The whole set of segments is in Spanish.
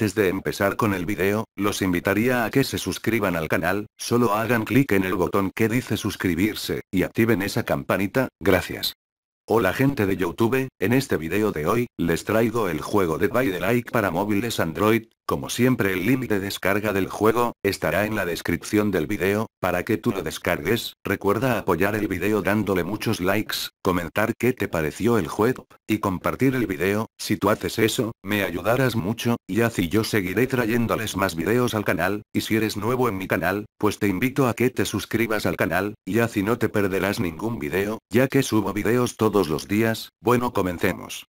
Antes de empezar con el video, los invitaría a que se suscriban al canal, solo hagan clic en el botón que dice suscribirse, y activen esa campanita, gracias. Hola gente de Youtube, en este video de hoy, les traigo el juego de By the Like para móviles Android, como siempre el link de descarga del juego, estará en la descripción del video, para que tú lo descargues, recuerda apoyar el video dándole muchos likes, comentar qué te pareció el juego, y compartir el video, si tú haces eso, me ayudarás mucho, y así yo seguiré trayéndoles más videos al canal, y si eres nuevo en mi canal, pues te invito a que te suscribas al canal, y así no te perderás ningún video, ya que subo videos todos los días, bueno comencemos.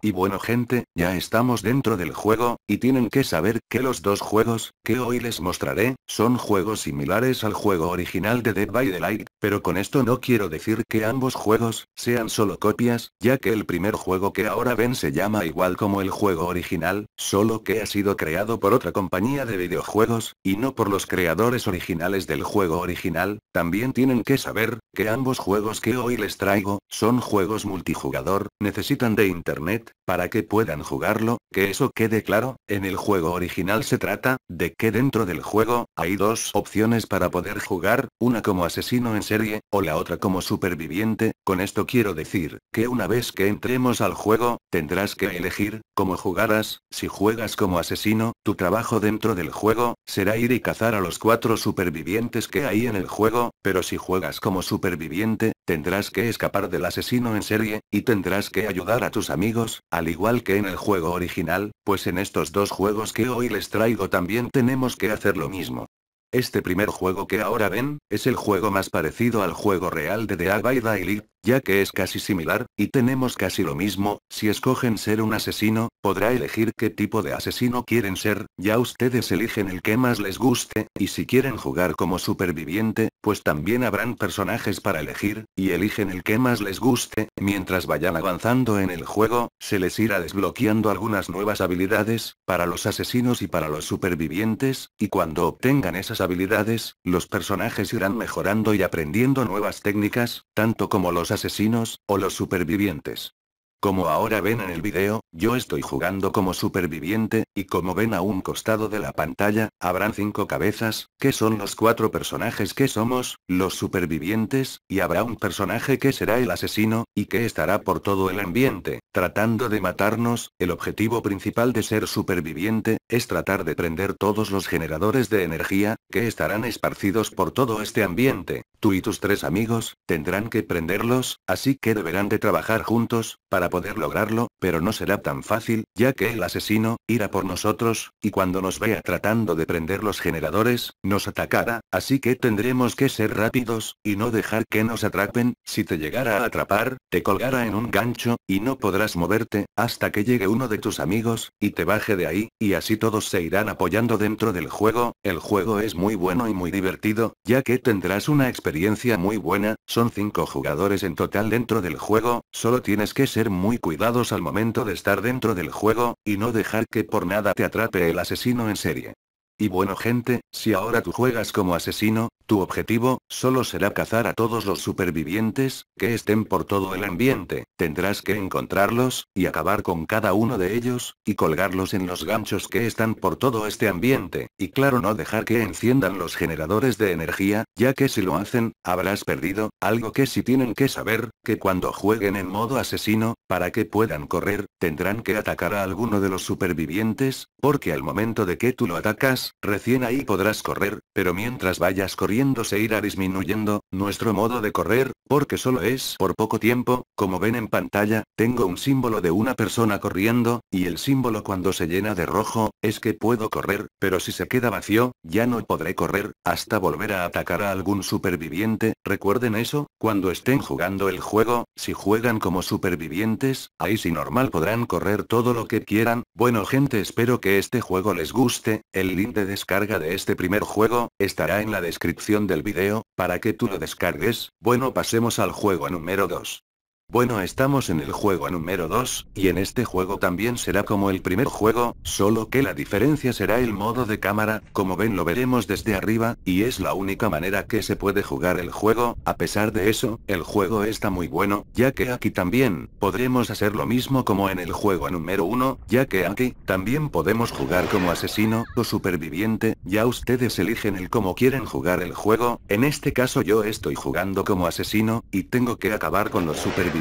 Y bueno gente, ya estamos dentro del juego, y tienen que saber que los dos juegos, que hoy les mostraré, son juegos similares al juego original de Dead by the Light, pero con esto no quiero decir que ambos juegos, sean solo copias, ya que el primer juego que ahora ven se llama igual como el juego original, solo que ha sido creado por otra compañía de videojuegos, y no por los creadores originales del juego original, también tienen que saber, que ambos juegos que hoy les traigo, son juegos multijugador, necesitan de internet, para que puedan jugarlo, que eso quede claro, en el juego original se trata, de que dentro del juego, hay dos opciones para poder jugar, una como asesino en serie, o la otra como superviviente, con esto quiero decir, que una vez que entremos al juego, tendrás que elegir, cómo jugarás, si juegas como asesino, tu trabajo dentro del juego, será ir y cazar a los cuatro supervivientes que hay en el juego, pero si juegas como superviviente, Tendrás que escapar del asesino en serie, y tendrás que ayudar a tus amigos, al igual que en el juego original, pues en estos dos juegos que hoy les traigo también tenemos que hacer lo mismo. Este primer juego que ahora ven, es el juego más parecido al juego real de The Abide Elite, ya que es casi similar, y tenemos casi lo mismo, si escogen ser un asesino, podrá elegir qué tipo de asesino quieren ser, ya ustedes eligen el que más les guste, y si quieren jugar como superviviente, pues también habrán personajes para elegir, y eligen el que más les guste, mientras vayan avanzando en el juego, se les irá desbloqueando algunas nuevas habilidades, para los asesinos y para los supervivientes, y cuando obtengan esas habilidades, los personajes irán mejorando y aprendiendo nuevas técnicas, tanto como los asesinos, o los supervivientes. Como ahora ven en el video, yo estoy jugando como superviviente, y como ven a un costado de la pantalla, habrán cinco cabezas, que son los cuatro personajes que somos, los supervivientes, y habrá un personaje que será el asesino, y que estará por todo el ambiente, tratando de matarnos, el objetivo principal de ser superviviente, es tratar de prender todos los generadores de energía, que estarán esparcidos por todo este ambiente, tú y tus tres amigos, tendrán que prenderlos, así que deberán de trabajar juntos, para poder lograrlo, pero no será tan fácil, ya que el asesino, irá por nosotros, y cuando nos vea tratando de prender los generadores, nos atacará, así que tendremos que ser rápidos, y no dejar que nos atrapen, si te llegara a atrapar, te colgará en un gancho, y no podrás moverte, hasta que llegue uno de tus amigos, y te baje de ahí, y así todos se irán apoyando dentro del juego, el juego es muy bueno y muy divertido, ya que tendrás una experiencia muy buena, son 5 jugadores en total dentro del juego, solo tienes que ser muy muy cuidados al momento de estar dentro del juego, y no dejar que por nada te atrape el asesino en serie. Y bueno gente, si ahora tú juegas como asesino, tu objetivo, solo será cazar a todos los supervivientes, que estén por todo el ambiente, tendrás que encontrarlos, y acabar con cada uno de ellos, y colgarlos en los ganchos que están por todo este ambiente, y claro no dejar que enciendan los generadores de energía, ya que si lo hacen, habrás perdido, algo que si tienen que saber, que cuando jueguen en modo asesino, para que puedan correr, tendrán que atacar a alguno de los supervivientes, porque al momento de que tú lo atacas, recién ahí podrás correr, pero mientras vayas corriendo se irá disminuyendo, nuestro modo de correr, porque solo es por poco tiempo, como ven en pantalla, tengo un símbolo de una persona corriendo, y el símbolo cuando se llena de rojo, es que puedo correr, pero si se queda vacío, ya no podré correr, hasta volver a atacar a algún superviviente, recuerden eso, cuando estén jugando el juego, si juegan como supervivientes, ahí si normal podrán correr todo lo que quieran, bueno gente espero que este juego les guste, el link descarga de este primer juego, estará en la descripción del video, para que tú lo descargues, bueno pasemos al juego número 2. Bueno estamos en el juego número 2, y en este juego también será como el primer juego, solo que la diferencia será el modo de cámara, como ven lo veremos desde arriba, y es la única manera que se puede jugar el juego, a pesar de eso, el juego está muy bueno, ya que aquí también, podremos hacer lo mismo como en el juego número 1, ya que aquí, también podemos jugar como asesino, o superviviente, ya ustedes eligen el cómo quieren jugar el juego, en este caso yo estoy jugando como asesino, y tengo que acabar con los supervivientes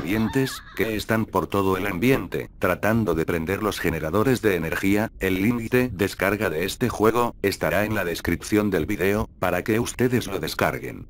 que están por todo el ambiente, tratando de prender los generadores de energía, el límite descarga de este juego, estará en la descripción del video, para que ustedes lo descarguen.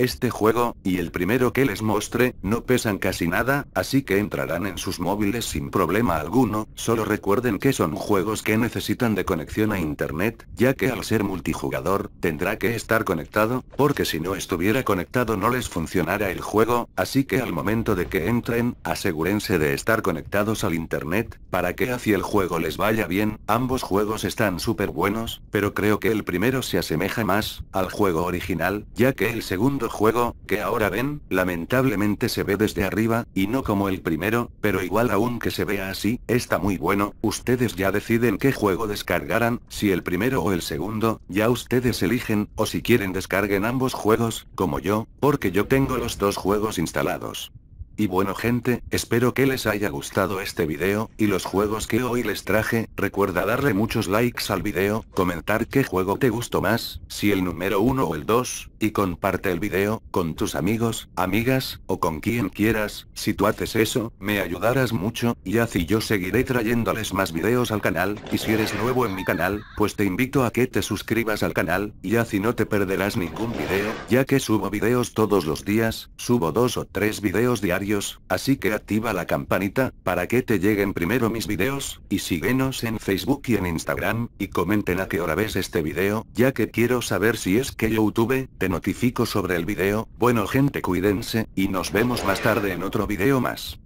Este juego, y el primero que les mostré no pesan casi nada, así que entrarán en sus móviles sin problema alguno, solo recuerden que son juegos que necesitan de conexión a internet, ya que al ser multijugador, tendrá que estar conectado, porque si no estuviera conectado no les funcionará el juego, así que al momento de que entren, asegúrense de estar conectados al internet, para que hacia el juego les vaya bien, ambos juegos están súper buenos, pero creo que el primero se asemeja más, al juego original, ya que el segundo juego, que ahora ven, lamentablemente se ve desde arriba, y no como el primero, pero igual que se vea así, está muy bueno, ustedes ya deciden qué juego descargarán, si el primero o el segundo, ya ustedes eligen, o si quieren descarguen ambos juegos, como yo, porque yo tengo los dos juegos instalados. Y bueno gente, espero que les haya gustado este video, y los juegos que hoy les traje, recuerda darle muchos likes al video, comentar qué juego te gustó más, si el número 1 o el 2, y comparte el video, con tus amigos, amigas, o con quien quieras, si tú haces eso, me ayudarás mucho, y así yo seguiré trayéndoles más videos al canal, y si eres nuevo en mi canal, pues te invito a que te suscribas al canal, y así no te perderás ningún video, ya que subo videos todos los días, subo dos o tres videos diarios así que activa la campanita, para que te lleguen primero mis videos, y síguenos en Facebook y en Instagram, y comenten a qué hora ves este video, ya que quiero saber si es que YouTube, te notifico sobre el video, bueno gente cuídense, y nos vemos más tarde en otro video más.